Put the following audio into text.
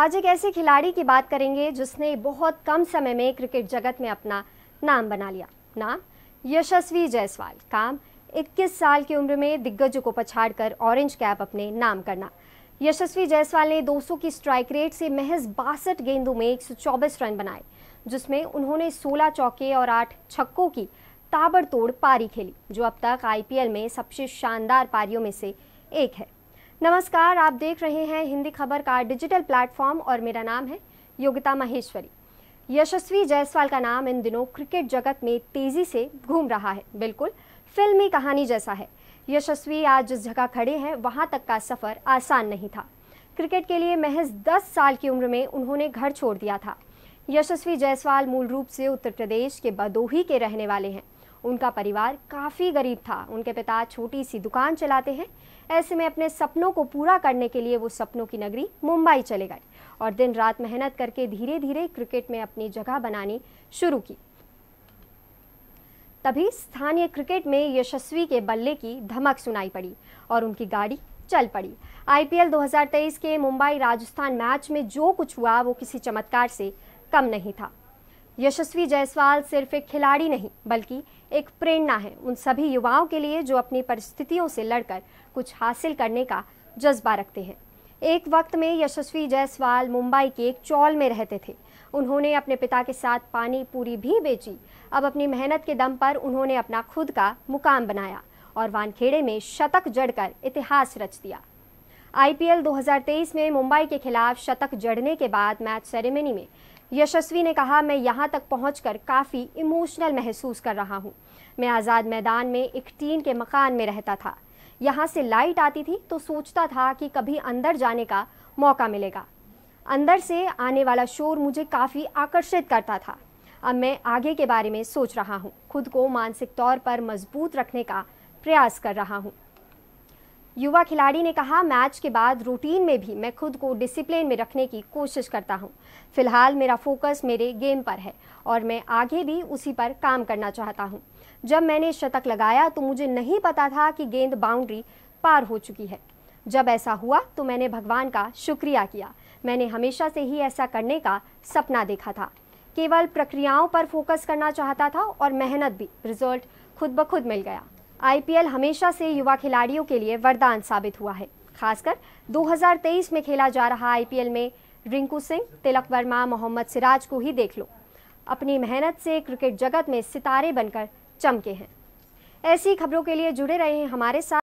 आज एक ऐसे खिलाड़ी की बात करेंगे जिसने बहुत कम समय में क्रिकेट जगत में अपना नाम बना लिया नाम यशस्वी जायसवाल काम 21 साल की उम्र में दिग्गजों को पछाड़कर ऑरेंज कैप अपने नाम करना यशस्वी जायसवाल ने 200 की स्ट्राइक रेट से महज बासठ गेंदों में एक रन बनाए जिसमें उन्होंने 16 चौके और 8 छक्कों की ताबड़तोड़ पारी खेली जो अब तक आईपीएल में सबसे शानदार पारियों में से एक है नमस्कार आप देख रहे हैं हिंदी खबर का डिजिटल प्लेटफॉर्म और मेरा नाम है योगिता महेश्वरी यशस्वी जायसवाल का नाम इन दिनों क्रिकेट जगत में तेजी से घूम रहा है बिल्कुल फिल्मी कहानी जैसा है यशस्वी आज जिस जगह खड़े हैं वहां तक का सफ़र आसान नहीं था क्रिकेट के लिए महज 10 साल की उम्र में उन्होंने घर छोड़ दिया था यशस्वी जायसवाल मूल रूप से उत्तर प्रदेश के बदोही के रहने वाले हैं उनका परिवार काफ़ी गरीब था उनके पिता छोटी सी दुकान चलाते हैं ऐसे में अपने सपनों को पूरा करने के लिए वो सपनों की नगरी मुंबई चले गए और दिन रात मेहनत करके धीरे धीरे क्रिकेट में अपनी जगह बनानी शुरू की तभी स्थानीय क्रिकेट में यशस्वी के बल्ले की धमक सुनाई पड़ी और उनकी गाड़ी चल पड़ी आईपीएल 2023 के मुंबई राजस्थान मैच में जो कुछ हुआ वो किसी चमत्कार से कम नहीं था यशस्वी जायसवाल सिर्फ एक खिलाड़ी नहीं बल्कि एक प्रेरणा है उन सभी युवाओं के लिए जो अपनी परिस्थितियों से लड़कर कुछ हासिल करने का जज्बा रखते हैं एक वक्त में यशस्वी जायसवाल मुंबई के एक चौल में रहते थे उन्होंने अपने पिता के साथ पानी पूरी भी बेची अब अपनी मेहनत के दम पर उन्होंने अपना खुद का मुकाम बनाया और वानखेड़े में शतक जड़कर इतिहास रच दिया आईपीएल 2023 में मुंबई के खिलाफ शतक जड़ने के बाद मैच सेरेमनी में यशस्वी ने कहा मैं यहाँ तक पहुँच काफ़ी इमोशनल महसूस कर रहा हूँ मैं आज़ाद मैदान में एक टीन के मकान में रहता था यहाँ से लाइट आती थी तो सोचता था कि कभी अंदर जाने का मौका मिलेगा अंदर से आने वाला शोर मुझे काफ़ी आकर्षित करता था अब मैं आगे के बारे में सोच रहा हूँ खुद को मानसिक तौर पर मजबूत रखने का प्रयास कर रहा हूँ युवा खिलाड़ी ने कहा मैच के बाद रूटीन में भी मैं खुद को डिसिप्लिन में रखने की कोशिश करता हूं। फिलहाल मेरा फोकस मेरे गेम पर है और मैं आगे भी उसी पर काम करना चाहता हूं। जब मैंने शतक लगाया तो मुझे नहीं पता था कि गेंद बाउंड्री पार हो चुकी है जब ऐसा हुआ तो मैंने भगवान का शुक्रिया किया मैंने हमेशा से ही ऐसा करने का सपना देखा था केवल प्रक्रियाओं पर फोकस करना चाहता था और मेहनत भी रिजल्ट खुद ब खुद मिल गया आईपीएल हमेशा से युवा खिलाड़ियों के लिए वरदान साबित हुआ है खासकर 2023 में खेला जा रहा आईपीएल में रिंकू सिंह तिलक वर्मा मोहम्मद सिराज को ही देख लो अपनी मेहनत से क्रिकेट जगत में सितारे बनकर चमके हैं ऐसी खबरों के लिए जुड़े रहे हमारे साथ